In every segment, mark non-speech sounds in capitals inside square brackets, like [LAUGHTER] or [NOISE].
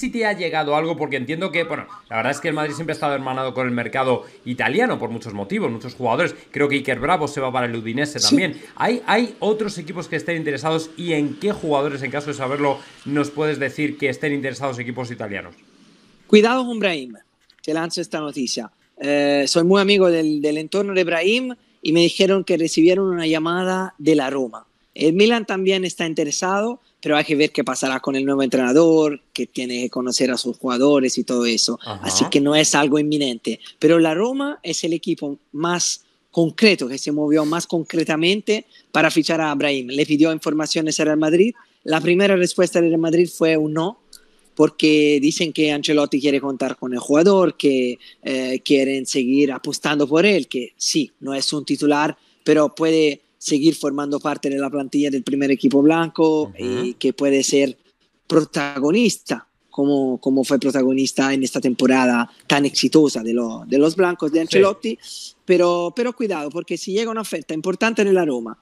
si te ha llegado algo, porque entiendo que, bueno, la verdad es que el Madrid siempre ha estado hermanado con el mercado italiano por muchos motivos, muchos jugadores. Creo que Iker Bravo se va para el Udinese también. ¿Hay, ¿Hay otros equipos que estén interesados y en qué jugadores, en caso de saberlo, nos puedes decir que estén interesados equipos italianos? Cuidado con Brahim, te lanzo esta noticia. Eh, soy muy amigo del, del entorno de Brahim y me dijeron que recibieron una llamada de la Roma el eh, Milan también está interesado, pero hay que ver qué pasará con el nuevo entrenador, que tiene que conocer a sus jugadores y todo eso. Así que no es algo inminente. Pero la Roma es el equipo más concreto, que se movió más concretamente para fichar a Abraham. Le pidió informaciones al Real Madrid. La primera respuesta del Real Madrid fue un no, porque dicen que Ancelotti quiere contar con el jugador, que eh, quieren seguir apostando por él, que sí, no es un titular, pero puede seguir formando parte de la plantilla del primer equipo blanco y eh, que puede ser protagonista como, como fue protagonista en esta temporada tan exitosa de, los blancos de Ancelotti. Pero, pero cuidado, porque si llega una oferta importante en la Roma,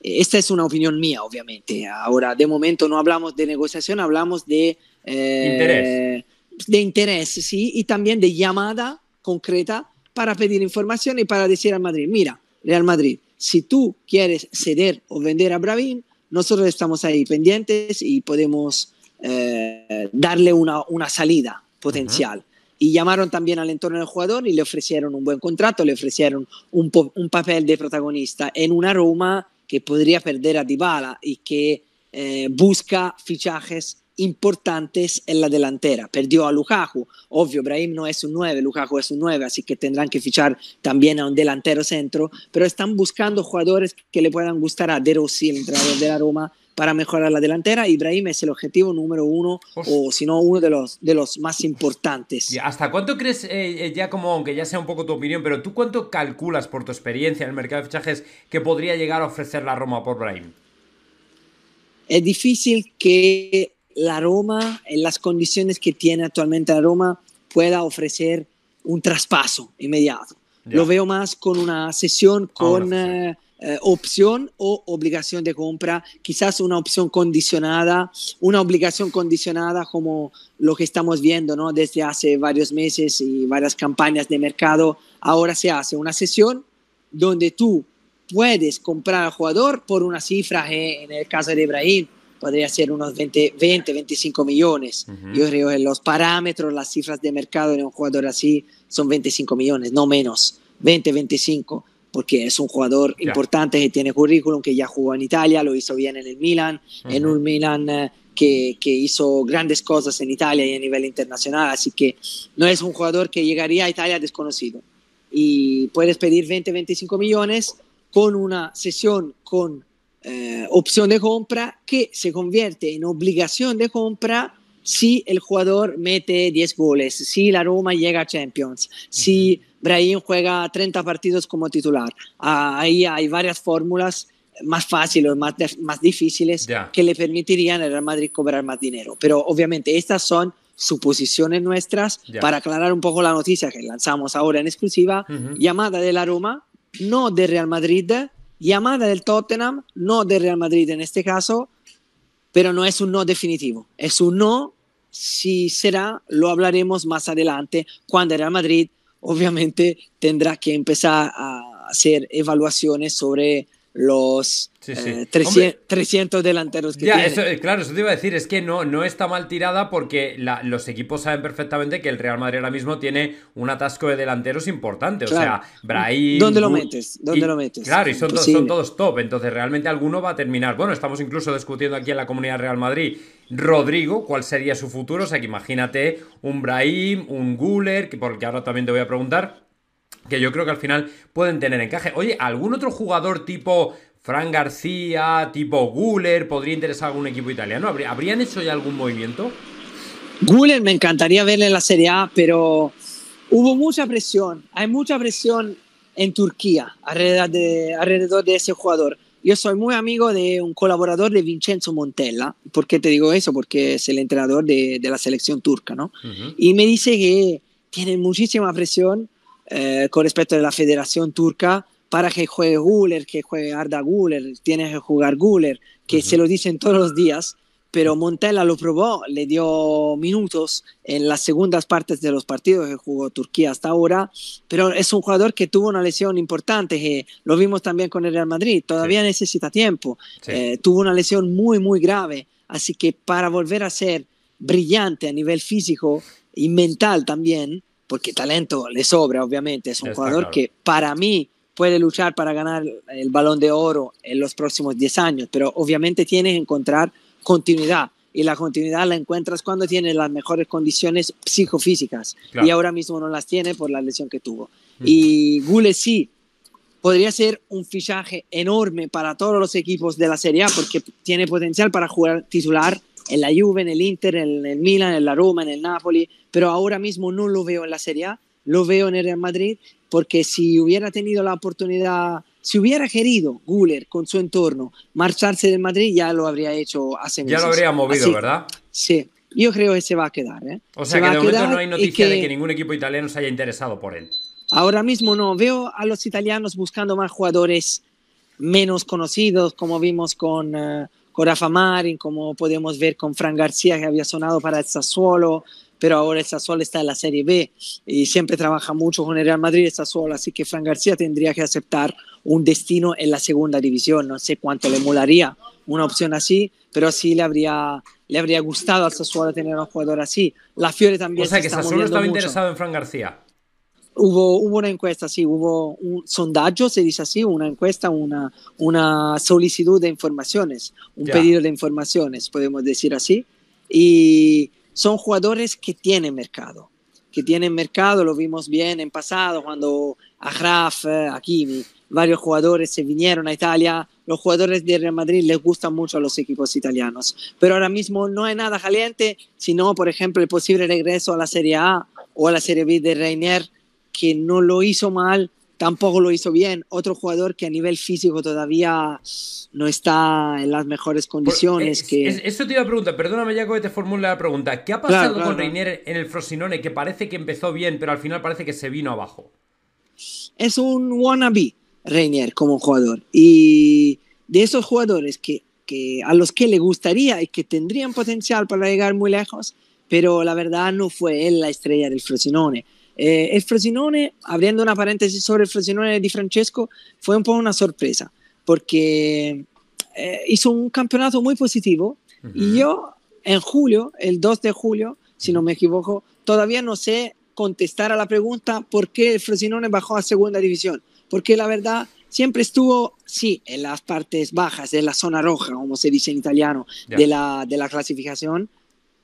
eh, esta es una opinión mía, obviamente. Ahora, de momento no hablamos de negociación, hablamos de... Eh, interés. De interés, sí, y también de llamada concreta para pedir información y para decir al Madrid, mira, Real Madrid, si tú quieres ceder o vender a Bravín, nosotros estamos ahí pendientes y podemos eh, darle una, salida potencial. Y llamaron también al entorno del jugador y le ofrecieron un buen contrato, le ofrecieron un, papel de protagonista en una Roma que podría perder a Dybala y que eh, busca fichajes importantes en la delantera. Perdió a Lukaku, obvio, Brahim no es un 9, Lukaku es un 9, así que tendrán que fichar también a un delantero centro, pero están buscando jugadores que le puedan gustar a De Rossi, el entrenador de la Roma, para mejorar la delantera. Ibrahim es el objetivo número uno, o si no, uno de los, de los más importantes. ¿Hasta cuánto crees, eh, eh, ya como, aunque ya sea un poco tu opinión, pero tú cuánto calculas por tu experiencia en el mercado de fichajes que podría llegar a ofrecer la Roma por Brahim? Es difícil que la Roma, en eh, las condiciones que tiene actualmente la Roma, pueda ofrecer un traspaso inmediato. Lo veo más con una sesión ah, con eh, eh, opción o obligación de compra, quizás una opción condicionada, una obligación condicionada como lo que estamos viendo ¿no? desde hace varios meses y varias campañas de mercado. Ahora se hace una sesión donde tú puedes comprar al jugador por una cifra, en el caso de Ibrahim, podría ser unos 20, 20 25 millones. Yo creo que los parámetros, las cifras de mercado de un jugador así son 25 millones, no menos, 20, 25, porque es un jugador importante que tiene currículum, que ya jugó en Italia, lo hizo bien en el Milan, en un Milan eh, que, que, hizo grandes cosas en Italia y a nivel internacional, así que no es un jugador que llegaría a Italia desconocido. Y puedes pedir 20, 25 millones con una sesión con eh, opción de compra que se convierte en obligación de compra si el jugador mete 10 goles, si la Roma llega a Champions, si Brahim juega 30 partidos como titular. Ah, ahí hay varias fórmulas más fáciles, más, más difíciles que le permitirían al Real Madrid cobrar más dinero. Pero obviamente estas son suposiciones nuestras para aclarar un poco la noticia que lanzamos ahora en exclusiva, llamada de la Roma, no de Real Madrid, llamada del Tottenham, no del Real Madrid en este caso, pero no es un no definitivo, es un no, si será, lo hablaremos más adelante, cuando el Real Madrid obviamente tendrá que empezar a hacer evaluaciones sobre los Sí, 300, eh, delanteros que eh, claro, eso te iba a decir, es que no, no está mal tirada porque los equipos saben perfectamente que el Real Madrid ahora mismo tiene un atasco de delanteros importante, o sea, Brahim... ¿Dónde lo metes? ¿Dónde lo metes? Claro, y son, todos top, entonces realmente alguno va a terminar. Bueno, estamos incluso discutiendo aquí en la Comunidad Real Madrid Rodrigo, cuál sería su futuro, o sea, que imagínate un Brahim, un Guler que porque ahora también te voy a preguntar, que yo creo que al final pueden tener encaje. Oye, ¿algún otro jugador tipo Fran García, tipo Guller, podría interesar a algún equipo italiano. ¿Habrían hecho ya algún movimiento? Guller me encantaría verle en la Serie A, pero hubo mucha presión. Hay mucha presión en Turquía alrededor de, ese jugador. Yo soy muy amigo de un colaborador de Vincenzo Montella. ¿Por qué te digo eso? Porque es el entrenador de, la selección turca, ¿no? Y me dice que tiene muchísima presión eh, con respecto a la federación turca para que juegue Guller, que juegue Arda Guller, tiene que jugar Guller, que se lo dicen todos los días, pero Montella lo probó, le dio minutos en las segundas partes de los partidos que jugó Turquía hasta ahora, pero es un jugador que tuvo una lesión importante, que eh, lo vimos también con el Real Madrid, todavía necesita tiempo, eh, tuvo una lesión muy, muy grave, así que para volver a ser brillante a nivel físico y mental también, porque talento le sobra, obviamente, es un jugador que para mí puede luchar para ganar el balón de oro en los próximos 10 años, pero obviamente tiene que encontrar continuidad y la continuidad la encuentras cuando tienes las mejores condiciones psicofísicas y ahora mismo no las tiene por la lesión que tuvo. Y Gules sí, podría ser un fichaje enorme para todos los equipos de la Serie A porque tiene potencial para jugar titular en la Juve, en el Inter, en el Milan, en la Roma, en el Napoli, pero ahora mismo no lo veo en la Serie A, lo veo en el Real Madrid porque si hubiera tenido la oportunidad, si hubiera querido Guller con su entorno marcharse del Madrid, ya lo habría hecho hace meses. Ya lo habría movido, ¿verdad? Sí, yo creo que se va a quedar. ¿eh? O sea que de momento no hay noticia de que ningún equipo italiano se haya interesado por él. Ahora mismo no, veo a los italianos buscando más jugadores menos conocidos, como vimos con, Corafa eh, con Marin, como podemos ver con Fran García, que había sonado para el Sassuolo, pero ahora Sassuolo está en la Serie B y siempre trabaja mucho con el Real Madrid Sassuolo, así que Fran García tendría que aceptar un destino en la segunda división. No sé cuánto le molaría una opción así, pero sí le habría, le habría gustado al Sassuolo tener un jugador así. La Fiore también. O sea, que está Sassuolo estaba interesado en Fran García. Hubo, hubo, una encuesta, sí, hubo un sondaggio, se dice así, una encuesta, una, una solicitud de informaciones, un pedido de informaciones, podemos decir así. Y son jugadores que tienen mercado, que tienen mercado, lo vimos bien en pasado cuando a Graf, eh, varios jugadores se vinieron a Italia, los jugadores de Real Madrid les gustan mucho a los equipos italianos, pero ahora mismo no hay nada caliente, sino por ejemplo el posible regreso a la Serie A o a la Serie B de Reiner, que no lo hizo mal, tampoco lo hizo bien. Otro jugador que a nivel físico todavía no está en las mejores condiciones. que... eso te iba a preguntar, perdóname ya que te formule la pregunta. ¿Qué ha pasado con Reiner en el Frosinone que parece que empezó bien, pero al final parece que se vino abajo? Es un wannabe Reiner como jugador. Y de esos jugadores a los que le gustaría y que tendrían potencial para llegar muy lejos, pero la verdad no fue él la estrella del Frosinone. Eh, el Frosinone, abriendo una paréntesis sobre el Frosinone di Francesco, fue un poco una sorpresa, porque eh, hizo un campeonato muy positivo y yo en julio, el 2 de julio, si no me equivoco, todavía no sé contestar a la pregunta por qué el Frosinone bajó a segunda división, porque la verdad siempre estuvo, sí, en las partes bajas, de la zona roja, como se dice en italiano, de, la, de la clasificación,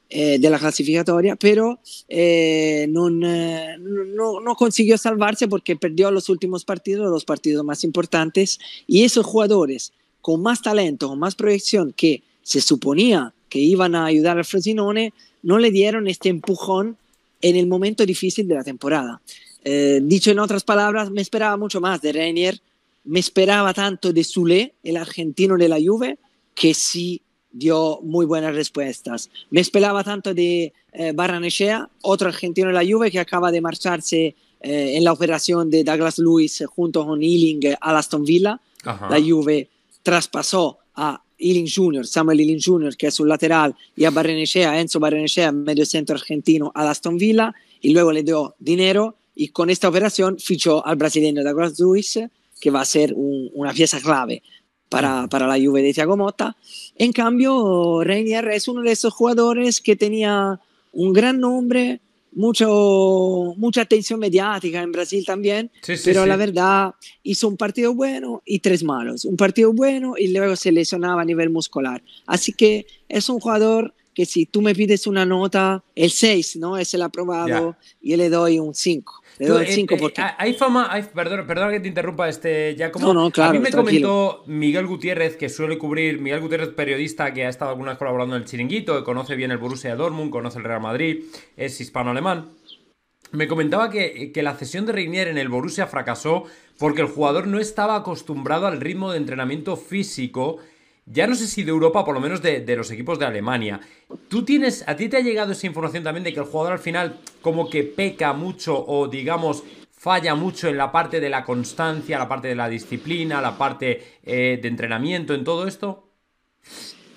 eh, de la clasificatoria, pero eh, eh, no, consiguió salvarse porque perdió los últimos partidos, los partidos más importantes, y esos jugadores con más talento, con más proyección que se suponía que iban a ayudar al Frosinone, no le dieron este empujón en el momento difícil de la temporada. dicho en otras palabras, me esperaba mucho más de reiner me esperaba tanto de Zule, el argentino de la Juve, que si dio muy buenas respuestas. Me esperaba tanto de eh, otro argentino de la Juve que acaba de marcharse eh, en la operación de Douglas Lewis junto con Ealing eh, a Aston Villa. La Juve traspasó a Ealing Jr., Samuel Ealing Jr., que es un lateral, y a Barrenechea, Enzo Barrenechea, medio centro argentino, a Aston Villa, y luego le dio dinero y con esta operación fichó al brasileño Douglas Luis, que va a ser una pieza clave para, para la Juve de Thiago En cambio, Reinier es uno de esos jugadores que tenía un gran nombre, mucho, mucha atención mediática en Brasil también, pero la verdad hizo un partido bueno y tres malos, un partido bueno y luego se lesionaba a nivel muscular. Así que es un jugador que si tú me pides una nota, el 6, ¿no? Es el aprobado y y le doy un 5. Le doy el 5 eh, porque... Eh, hay fama, perdón, perdón que te interrumpa, este, ya como A mí me comentó Miguel Gutiérrez, que suele cubrir, Miguel Gutiérrez, periodista que ha estado algunas colaborando en el Chiringuito, conoce bien el Borussia Dortmund, conoce el Real Madrid, es hispano-alemán. Me comentaba que, que la cesión de Reinier en el Borussia fracasó porque el jugador no estaba acostumbrado al ritmo de entrenamiento físico ya no sé si de Europa, por lo menos de, los equipos de Alemania. ¿Tú tienes, a ti te ha llegado esa información también de que el jugador al final como que peca mucho o digamos falla mucho en la parte de la constancia, la parte de la disciplina, la parte eh, de entrenamiento, en todo esto?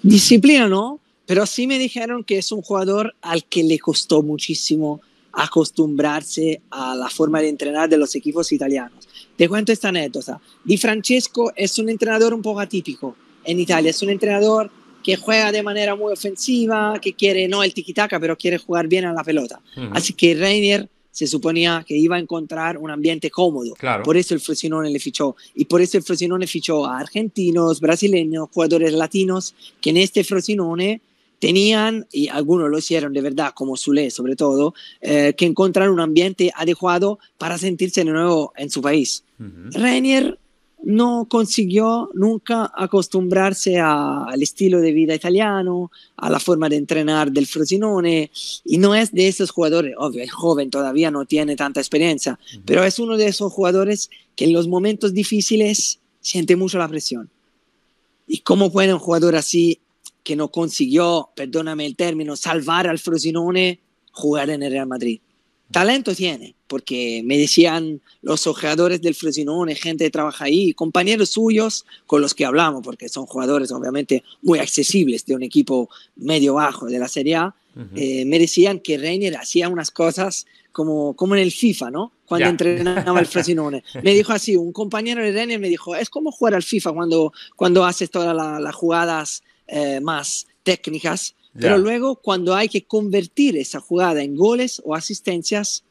Disciplina no, pero sí me dijeron que es un jugador al que le costó muchísimo acostumbrarse a la forma de entrenar de los equipos italianos. Te cuento esta anécdota. Di Francesco es un entrenador un poco atípico en Italia. Es un entrenador que juega de manera muy ofensiva, que quiere, no el tiki-taka, pero quiere jugar bien a la pelota. Así que Reiner se suponía que iba a encontrar un ambiente cómodo. Por eso el Frosinone le fichó. Y por eso el Frosinone fichó a argentinos, brasileños, jugadores latinos, que en este Frosinone tenían, y algunos lo hicieron de verdad, como Zule sobre todo, eh, que encontrar un ambiente adecuado para sentirse de nuevo en su país. Reiner no consiguió nunca acostumbrarse al estilo de vida italiano, a la forma de entrenar del Frosinone, y no es de esos jugadores, obvio, es joven, todavía no tiene tanta experiencia, pero es uno de esos jugadores que en los momentos difíciles siente mucho la presión. ¿Y cómo puede un jugador así, que no consiguió, perdóname el término, salvar al Frosinone, jugar en el Real Madrid? talento tiene, porque me decían los ojeadores del Fresinone, gente que trabaja ahí, compañeros suyos con los que hablamos, porque son jugadores obviamente muy accesibles de un equipo medio bajo de la Serie A, eh, me decían que Reiner hacía unas cosas como, como en el FIFA, ¿no? Cuando entrenaba el Fresinone. [LAUGHS] Me dijo así, un compañero de Reiner me dijo, es como jugar al FIFA cuando, cuando haces todas las jugadas eh, más técnicas pero luego, cuando hay que convertir esa jugada en goles o asistencias,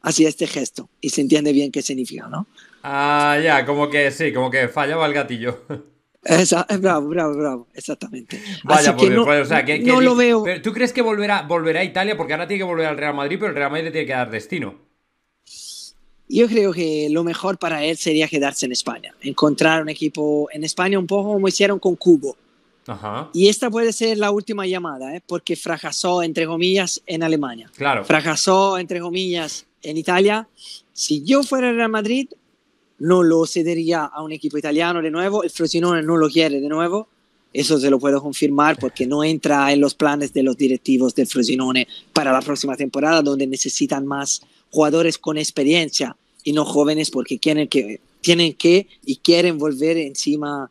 hacía este gesto y se entiende bien qué significa, ¿no? Ah, ya, como que sí, como que fallaba el gatillo. Eh, bravo, bravo, bravo, exactamente. Vaya, Así no, pues, o sea, que, lo veo. ¿Tú crees que volverá, volverá a Italia? Porque ahora tiene que volver al Real Madrid, pero el Real Madrid le tiene que dar destino. Yo creo que lo mejor para él sería quedarse en España, encontrar un equipo en España un poco como hicieron con Cubo. Y esta puede ser la última llamada, ¿eh? porque fracasó, entre comillas, en Alemania. Claro. Fracasó, entre comillas, en Italia. Si yo fuera Real Madrid, no lo cedería a un equipo italiano de nuevo. El Frosinone no lo quiere de nuevo. Eso se lo puedo confirmar porque no entra en los planes de los directivos del Frosinone para la próxima temporada, donde necesitan más jugadores con experiencia y no jóvenes porque quieren que tienen que y quieren volver encima,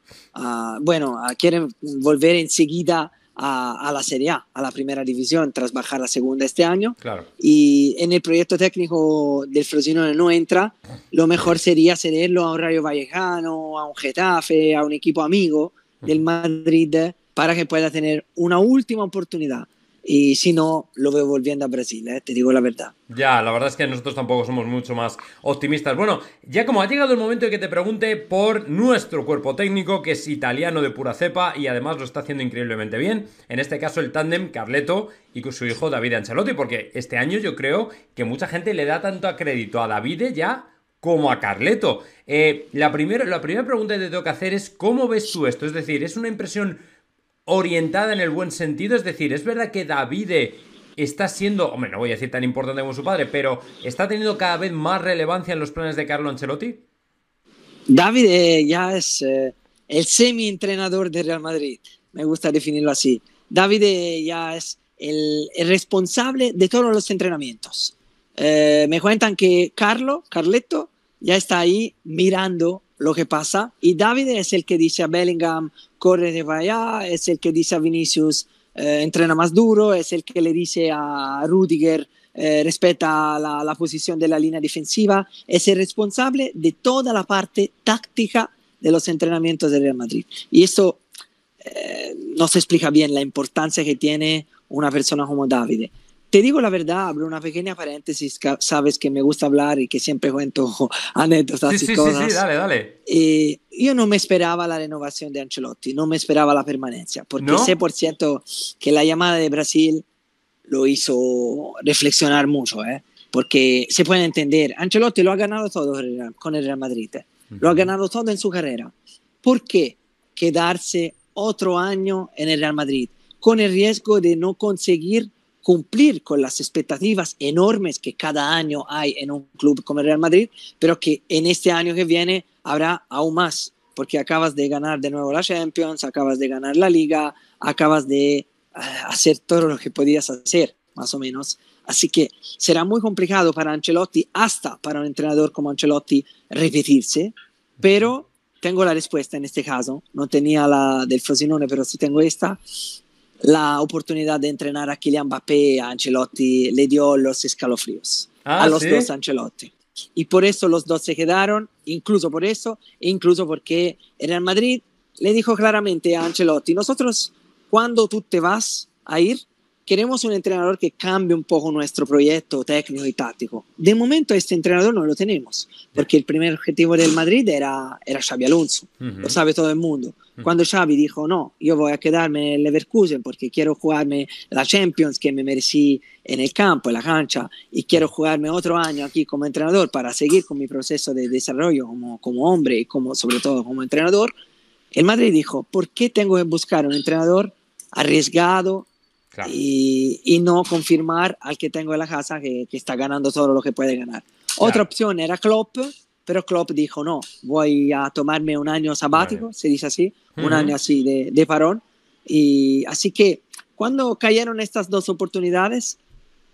bueno, quieren volver enseguida a, la Serie A, a la primera división, tras bajar la segunda este año. Y en el proyecto técnico del Frosinone no entra, lo mejor sería cederlo a un Rayo Vallecano, a un Getafe, a un equipo amigo del Madrid, para que pueda tener una última oportunidad y si no, lo veo volviendo a Brasil, ¿eh? te digo la verdad. Ya, la verdad es que nosotros tampoco somos mucho más optimistas. Bueno, ya como ha llegado el momento de que te pregunte por nuestro cuerpo técnico, que es italiano de pura cepa y además lo está haciendo increíblemente bien, en este caso el tándem Carleto y con su hijo David Ancelotti, porque este año yo creo que mucha gente le da tanto crédito a David ya como a Carleto. Eh, la, primera, la primera pregunta que te tengo que hacer es, ¿cómo ves tú esto? Es decir, ¿es una impresión orientada en el buen sentido, es decir, es verdad que Davide está siendo, hombre, no voy a decir tan importante como su padre, pero está teniendo cada vez más relevancia en los planes de Carlo Ancelotti. Davide eh, ya es eh, el semi-entrenador de Real Madrid, me gusta definirlo así. Davide eh, ya es el, responsable de todos los entrenamientos. me cuentan que Carlo, Carletto, ya está ahí mirando lo que pasa y Davide es el que dice a Bellingham corre de allá, es el que dice a Vinicius, eh, entrena más duro, es el que le dice a Rudiger, eh, respeta la, posición de la línea defensiva, es el responsable de toda la parte táctica de los entrenamientos del Real Madrid. Y eso eh, no se explica bien la importancia que tiene una persona como David te digo la verdad, abro una pequeña paréntesis, sabes que me gusta hablar y que siempre cuento [LAUGHS] anécdotas y cosas. Sí, sí, dale, dale. Eh, yo no me esperaba la renovación de Ancelotti, no me esperaba la permanencia, porque sé por cierto que la llamada de Brasil lo hizo reflexionar mucho, ¿eh? porque se puede entender, Ancelotti lo ha ganado todo con el Real Madrid, ¿eh? lo ha ganado todo en su carrera. ¿Por qué quedarse otro año en el Real Madrid con el riesgo de no conseguir cumplir con las expectativas enormes que cada año hay en un club como el Real Madrid, pero que en este año que viene habrá aún más, porque acabas de ganar de nuevo la Champions, acabas de ganar la Liga, acabas de ah, hacer todo lo que podías hacer, más o menos. Así que será muy complicado para Ancelotti, hasta para un entrenador como Ancelotti, repetirse, pero tengo la respuesta en este caso. No tenía la del Frosinone, pero sí tengo esta la oportunidad de entrenar a Kylian Mbappé, a Ancelotti, le dio los escalofríos a ah, los dos Ancelotti. Y por eso los dos se quedaron, incluso por eso, e incluso porque el Real Madrid le dijo claramente a Ancelotti, nosotros cuando tú te vas a ir, queremos un entrenador que cambie un poco nuestro proyecto técnico y táctico. De momento este entrenador no lo tenemos, porque el primer objetivo del Madrid era, era Xavi Alonso, lo sabe todo el mundo. Cuando Xavi dijo, no, yo voy a quedarme en Leverkusen porque quiero jugarme la Champions que me merecí en el campo, en la cancha, y quiero jugarme otro año aquí como entrenador para seguir con mi proceso de desarrollo como, como hombre y como, sobre todo como entrenador, el Madrid dijo, ¿por qué tengo que buscar un entrenador arriesgado y, no confirmar al que tengo en la casa que, está ganando solo lo que puede ganar. Otra opción era Klopp, pero Klopp dijo, no, voy a tomarme un año sabático, se dice así, un año así de, de, parón. Y así que cuando cayeron estas dos oportunidades,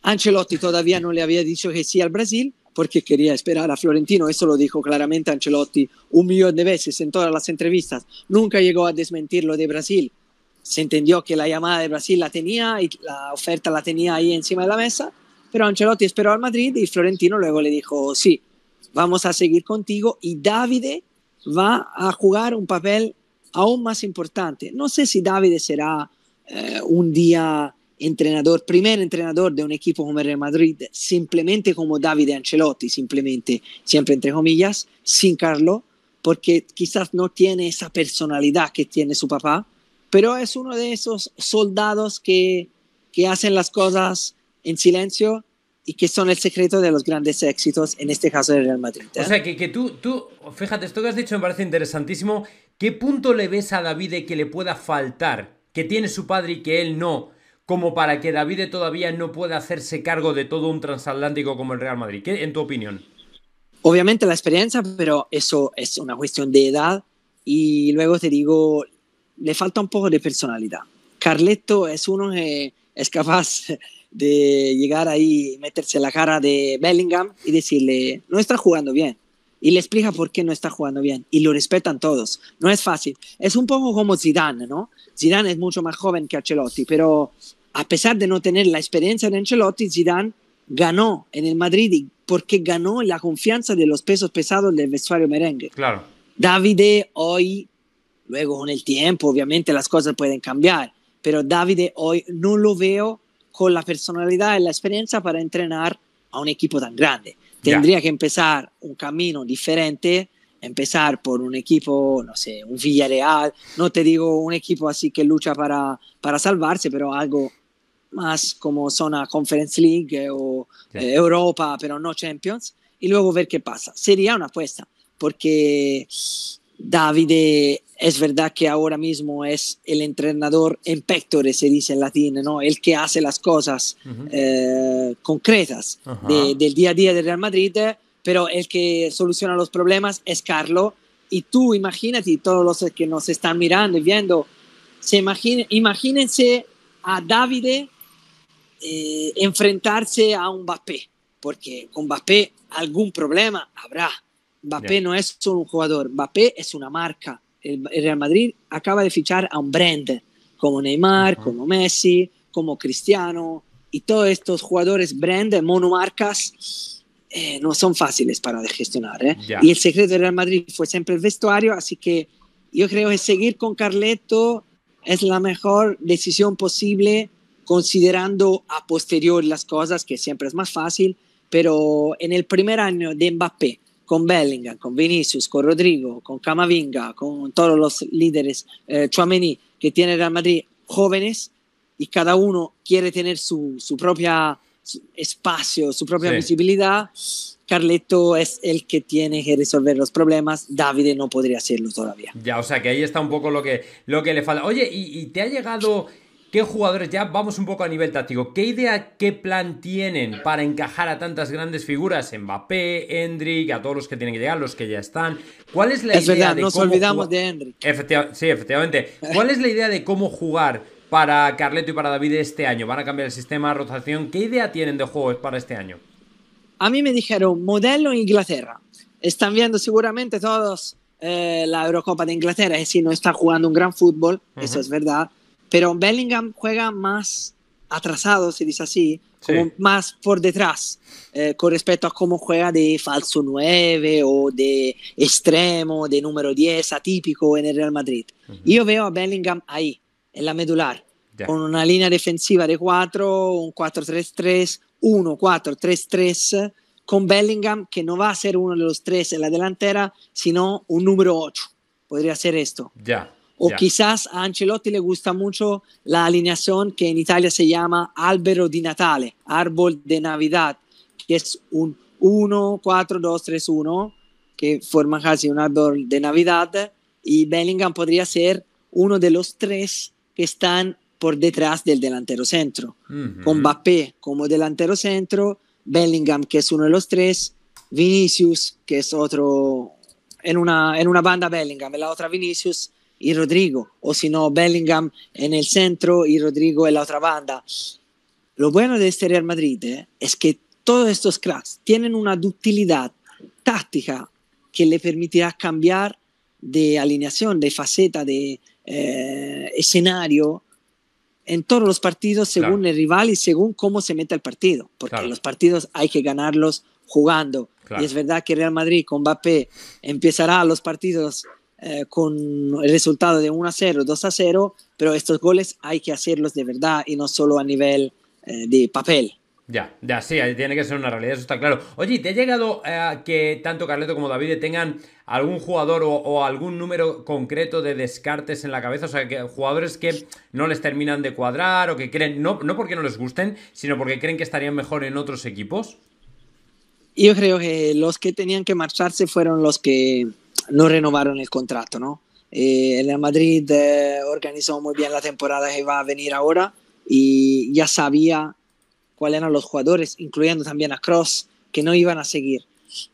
Ancelotti todavía no le había dicho que sí al Brasil porque quería esperar a Florentino, eso lo dijo claramente Ancelotti un millón de veces en todas las entrevistas, nunca llegó a desmentir lo de Brasil, se entendió que la llamada de Brasil la tenía y la oferta la tenía ahí encima de la mesa, pero Ancelotti esperó al Madrid y Florentino luego le dijo, sí, vamos a seguir contigo y Davide va a jugar un papel aún más importante. No sé si Davide será eh, un día entrenador, primer entrenador de un equipo como el Real Madrid, simplemente como Davide Ancelotti, simplemente, siempre entre comillas, sin Carlo, porque quizás no tiene esa personalidad que tiene su papá pero es uno de esos soldados que, que hacen las cosas en silencio y que son el secreto de los grandes éxitos, en este caso del Real Madrid. ¿eh? O sea, que, que, tú, tú, fíjate, esto que has dicho me parece interesantísimo. ¿Qué punto le ves a David que le pueda faltar, que tiene su padre y que él no, como para que David todavía no pueda hacerse cargo de todo un transatlántico como el Real Madrid? ¿Qué, en tu opinión? Obviamente la experiencia, pero eso es una cuestión de edad. Y luego te digo, le falta un poco de personalidad. Carleto es uno que eh, es capaz de llegar ahí, meterse la cara de Bellingham y decirle, no está jugando bien. Y le explica por qué no está jugando bien. Y lo respetan todos. No es fácil. Es un poco como Zidane, ¿no? Zidane es mucho más joven que Ancelotti, pero a pesar de no tener la experiencia de Ancelotti, Zidane ganó en el Madrid porque ganó la confianza de los pesos pesados del vestuario merengue. Claro. Davide hoy Luego con el tiempo, obviamente, las cosas pueden cambiar, pero Davide eh, hoy no lo veo con la personalidad y la experiencia para entrenar a un equipo tan grande. Tendría que empezar un camino diferente, empezar por un equipo, no sé, un Villarreal, no te digo un equipo así que lucha para, para salvarse, pero algo más como zona Conference League eh, o eh, Europa, pero no Champions, y luego ver qué pasa. Sería una apuesta, porque Davide es verdad que ahora mismo es el entrenador en pectores, se dice en latín, ¿no? El que hace las cosas eh, concretas del día a día del Real Madrid, eh, pero el que soluciona los problemas es Carlo. Y tú imagínate, todos los que nos están mirando y viendo, se imagine, imagínense a Davide eh, enfrentarse a un Mbappé, porque con Mbappé algún problema habrá. Mbappé no es solo un jugador, Mbappé es una marca el, Real Madrid acaba de fichar a un brand como Neymar, como Messi, como Cristiano, y todos estos jugadores brand, monomarcas, eh, no son fáciles para gestionar. ¿eh? Y el secreto del Real Madrid fue siempre el vestuario, así que yo creo que seguir con Carleto es la mejor decisión posible, considerando a posteriori las cosas, que siempre es más fácil, pero en el primer año de Mbappé, con Bellingham, con Vinicius, con Rodrigo, con Camavinga, con todos los líderes, eh, que tiene Real Madrid, jóvenes, y cada uno quiere tener su, su propia espacio, su propia visibilidad. Carleto es el que tiene que resolver los problemas, David no podría hacerlo todavía. Ya, o sea que ahí está un poco lo que, lo que le falta. Oye, y te ha llegado ¿Qué jugadores, ya vamos un poco a nivel táctico, qué idea, qué plan tienen para encajar a tantas grandes figuras, Mbappé, Hendrik, a todos los que tienen que llegar, los que ya están? ¿Cuál es la idea verdad, nos olvidamos de Hendrik. sí, efectivamente. ¿Cuál es la idea de cómo jugar para Carleto y para David este año? ¿Van a cambiar el sistema, de rotación? ¿Qué idea tienen de juegos para este año? A mí me dijeron modelo Inglaterra. Están viendo seguramente todos eh, la Eurocopa de Inglaterra, es eh, si no están jugando un gran fútbol, eso es verdad pero Bellingham juega más atrasado, se dice así, más por detrás, eh, con respecto a cómo juega de falso 9 o de extremo, de número 10 atípico en el Real Madrid. Yo veo a Bellingham ahí, en la medular, con una línea defensiva de 4, un 4-3-3, 1-4-3-3, con Bellingham que no va a ser uno de los tres en la delantera, sino un número 8. Podría ser esto. Ya. O quizás a Ancelotti le gusta mucho la alineación que en Italia se llama Albero di Natale, Árbol de Navidad, que es un 1-4-2-3-1, que forma casi un árbol de Navidad. Y Bellingham podría ser uno de los tres que están por detrás del delantero centro. Con Mbappé como delantero centro, Bellingham, que es uno de los tres, Vinicius, que es otro, en una, en una banda Bellingham, en la otra Vinicius y Rodrigo, o si no, Bellingham en el centro y Rodrigo en la otra banda. Lo bueno de este Real Madrid eh, es que todos estos cracks tienen una ductilidad táctica que le permitirá cambiar de alineación, de faceta, de eh, escenario en todos los partidos según el rival y según cómo se mete el partido, porque los partidos hay que ganarlos jugando. Y es verdad que Real Madrid con Mbappé empezará los partidos eh, con el resultado de 1 a 0, 2 a 0, pero estos goles hay que hacerlos de verdad y no solo a nivel eh, de papel. Ya, ya, sí, tiene que ser una realidad, eso está claro. Oye, ¿te ha llegado a eh, que tanto Carleto como David tengan algún jugador o, o, algún número concreto de descartes en la cabeza? O sea, que jugadores que no les terminan de cuadrar o que creen, no, no porque no les gusten, sino porque creen que estarían mejor en otros equipos. Yo creo que los que tenían que marcharse fueron los que no renovaron el contrato, ¿no? Eh, el Real Madrid eh, organizó muy bien la temporada que va a venir ahora y ya sabía cuáles eran los jugadores, incluyendo también a Cross, que no iban a seguir.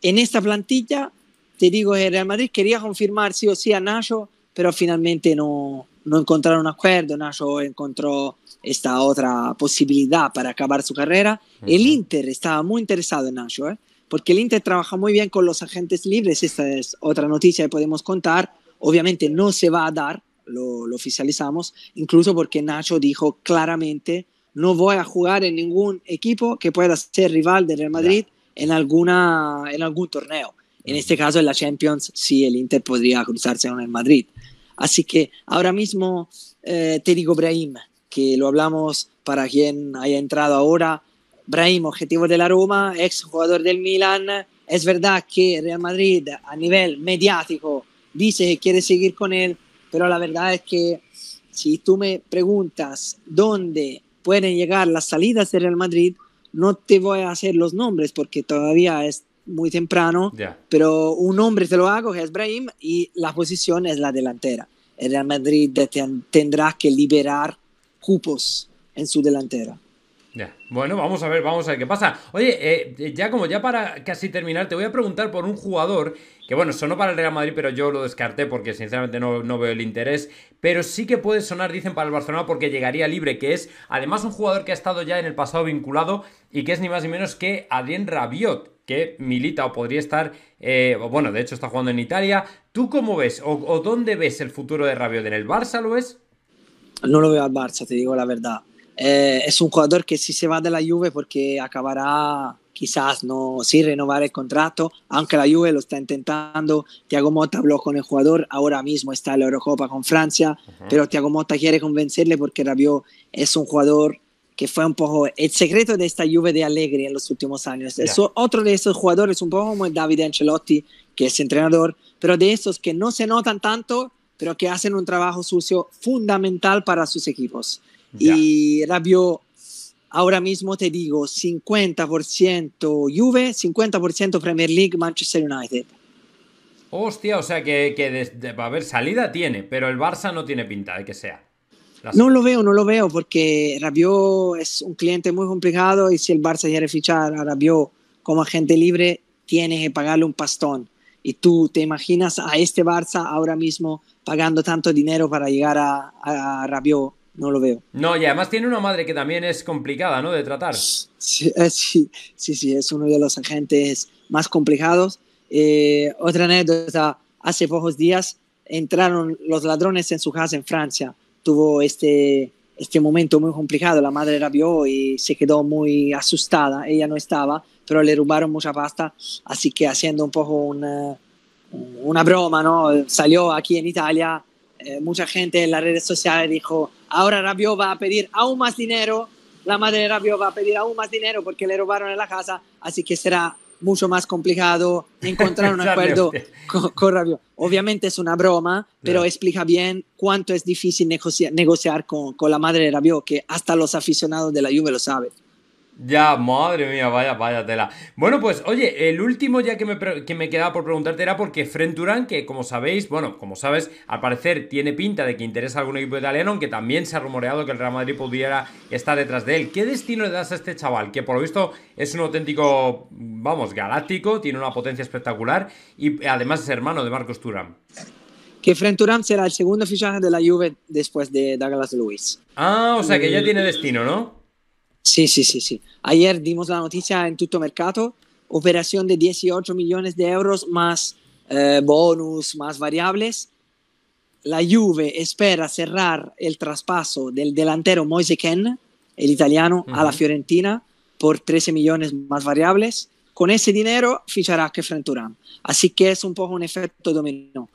En esta plantilla, te digo el Real Madrid quería confirmar sí o sí a Nacho, pero finalmente no, encontraron acuerdo. Nacho encontró esta otra posibilidad para acabar su carrera. El Inter estaba muy interesado en Nacho, ¿eh? porque el Inter trabaja muy bien con los agentes libres, esta es otra noticia que podemos contar, obviamente no se va a dar, lo, oficializamos, incluso porque Nacho dijo claramente, no voy a jugar en ningún equipo que pueda ser rival del Real Madrid en, alguna, en algún torneo. En este caso, en la Champions, sí, el Inter podría cruzarse con el Madrid. Así que ahora mismo, eh, te digo, Brahim, que lo hablamos para quien haya entrado ahora, Brahim, objetivo de la Roma, ex jugador del Milan. Es verdad que Real Madrid a nivel mediático dice que quiere seguir con él, pero la verdad es que si tú me preguntas dónde pueden llegar las salidas de Real Madrid, no te voy a hacer los nombres porque todavía es muy temprano, pero un nombre te lo hago, que es Brahim, y la posición es la delantera. El Real Madrid tendrá que liberar cupos en su delantera. Bueno, vamos a ver, vamos a ver qué pasa. Oye, eh, ya como ya para casi terminar, te voy a preguntar por un jugador que, bueno, sonó para el Real Madrid, pero yo lo descarté porque sinceramente no, veo el interés. Pero sí que puede sonar, dicen, para el Barcelona porque llegaría libre, que es además un jugador que ha estado ya en el pasado vinculado y que es ni más ni menos que Adrián Rabiot que milita o podría estar, eh, bueno, de hecho está jugando en Italia. ¿Tú cómo ves o, dónde ves el futuro de Rabiot? ¿En el Barça lo ves? No lo veo al Barça, te digo la verdad. Eh, es un jugador que si se va de la Juve porque acabará quizás no sin renovar el contrato, aunque la Juve lo está intentando. Thiago Motta habló con el jugador, ahora mismo está en la Eurocopa con Francia, pero Thiago Motta quiere convencerle porque Rabiot es un jugador que fue un poco el secreto de esta Juve de Alegre en los últimos años. Es otro de esos jugadores, un poco como el David Ancelotti, que es entrenador, pero de esos que no se notan tanto, pero que hacen un trabajo sucio fundamental para sus equipos. Y Rabio ahora mismo te digo, 50% Juve, 50% Premier League, Manchester United. Hostia, o sea que, que a haber salida tiene, pero el Barça no tiene pinta de que sea. No lo veo, no lo veo, porque Rabio es un cliente muy complicado y si el Barça quiere fichar a Rabio como agente libre, tiene que pagarle un pastón. Y tú te imaginas a este Barça ahora mismo pagando tanto dinero para llegar a, a Rabiot no lo veo. No, y además tiene una madre que también es complicada, ¿no? De tratar. Sí, [LAUGHS] sí, sí, es uno de los agentes más complicados. Eh, otra anécdota, hace pocos días entraron los ladrones en su casa en Francia. Tuvo este, este momento muy complicado, la madre vio y se quedó muy asustada, ella no estaba, pero le robaron mucha pasta, así que haciendo un poco una, una broma, ¿no? Salió aquí en Italia eh, mucha gente en las redes sociales dijo, ahora Rabio va a pedir aún más dinero, la madre de Rabio va a pedir aún más dinero porque le robaron en la casa, así que será mucho más complicado encontrar un [LAUGHS] acuerdo con, con, Obviamente es una broma, pero explica bien cuánto es difícil negociar, con, con, la madre de Rabio, que hasta los aficionados de la Juve lo saben. Ya, madre mía, vaya, vaya tela. Bueno, pues oye, el último ya que me, que me quedaba por preguntarte era porque Durán que como sabéis, bueno, como sabes, al parecer tiene pinta de que interesa a algún equipo italiano, aunque también se ha rumoreado que el Real Madrid pudiera estar detrás de él. ¿Qué destino le das a este chaval? Que por lo visto es un auténtico, vamos, galáctico, tiene una potencia espectacular y además es hermano de Marcos Turán. que Durán será el segundo fichaje de la Juve después de Douglas Luis. Ah, o sea que ya eh, tiene destino, ¿no? Sí, sí, sí, sí. Ayer dimos la noticia en todo mercado. operación de 18 millones de euros más eh, bonus, más variables. La Juve espera cerrar el traspaso del delantero Moise el italiano, a la Fiorentina por 13 millones más variables. Con ese dinero fichará que Frenturán. Así que es un poco un efecto dominó.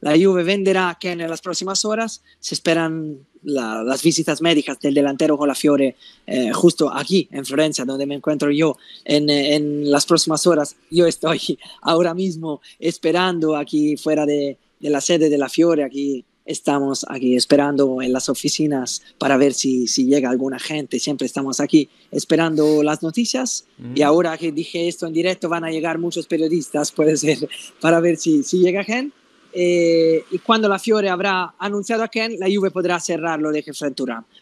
La Juve venderá que en las próximas horas se esperan las visitas médicas del delantero con la Fiore eh, justo aquí en Florencia, donde me encuentro yo en, eh, las próximas horas. Yo estoy [LAUGHS] ahora mismo esperando aquí fuera de, la sede de la Fiore, aquí estamos aquí esperando en las oficinas para ver si, llega alguna gente. Siempre estamos aquí esperando las noticias mm. y ahora que dije esto en directo van a llegar muchos periodistas, puede ser, [LAUGHS] para ver si, si llega gente eh, y cuando la Fiore habrá anunciado a Ken, la Juve podrá cerrarlo de Jeffrey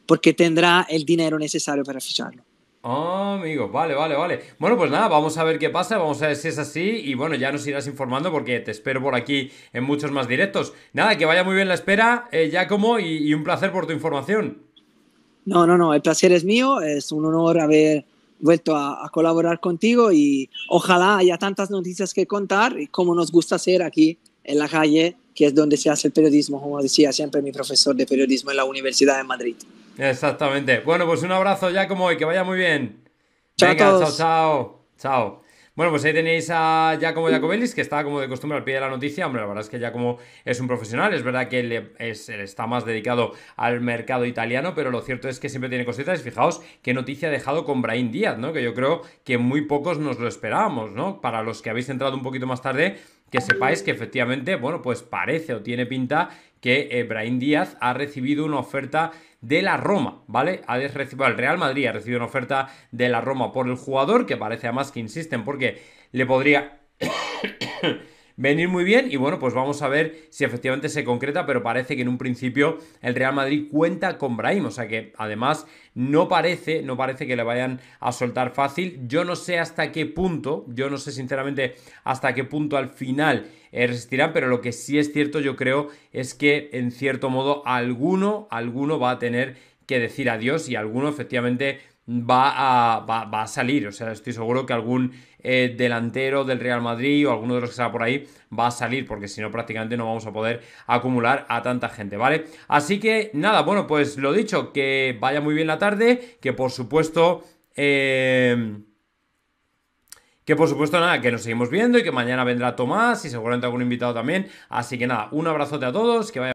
porque tendrá el dinero necesario para ficharlo. Oh, amigo vale, vale, vale. Bueno, pues nada, vamos a ver qué pasa, vamos a ver si es así y bueno, ya nos irás informando porque te espero por aquí en muchos más directos. Nada, que vaya muy bien la espera, eh, Giacomo, y, un placer por tu información. No, no, no, el placer es mío, es un honor haber vuelto a, colaborar contigo y ojalá haya tantas noticias que contar y como nos gusta ser aquí en la calle, que es donde se hace el periodismo, como decía siempre mi profesor de periodismo en la Universidad de Madrid. Exactamente. Bueno, pues un abrazo ya como que vaya muy bien. Chao chao, chao. Bueno, pues ahí tenéis a Giacomo Giacobellis, que está como de costumbre al pie de la noticia. Hombre, la verdad es que Giacomo es un profesional, es verdad que él, está más dedicado al mercado italiano, pero lo cierto es que siempre tiene cositas. Fijaos qué noticia ha dejado con Brain Díaz, ¿no? Que yo creo que muy pocos nos lo esperábamos, ¿no? Para los que habéis entrado un poquito más tarde, que sepáis que efectivamente, bueno, pues parece o tiene pinta que Ebrahim Díaz ha recibido una oferta de la Roma, ¿vale? Ha recibido, el Real Madrid ha recibido una oferta de la Roma por el jugador, que parece además que insisten porque le podría venir muy bien y bueno, pues vamos a ver si efectivamente se concreta, pero parece que en un principio el Real Madrid cuenta con Brahim, o sea que además no parece, no parece que le vayan a soltar fácil. Yo no sé hasta qué punto, yo no sé sinceramente hasta qué punto al final eh, resistirán, pero lo que sí es cierto yo creo es que en cierto modo alguno, alguno va a tener que decir adiós y alguno efectivamente va a, va a salir. O sea, estoy seguro que algún eh, delantero del Real Madrid o alguno de los que está por ahí va a salir, porque si no prácticamente no vamos a poder acumular a tanta gente, ¿vale? Así que nada, bueno, pues lo dicho, que vaya muy bien la tarde, que por supuesto... Em, que por supuesto, nada, que nos seguimos viendo y que mañana vendrá Tomás y seguramente algún invitado también. Así que nada, un abrazote a todos, que vaya.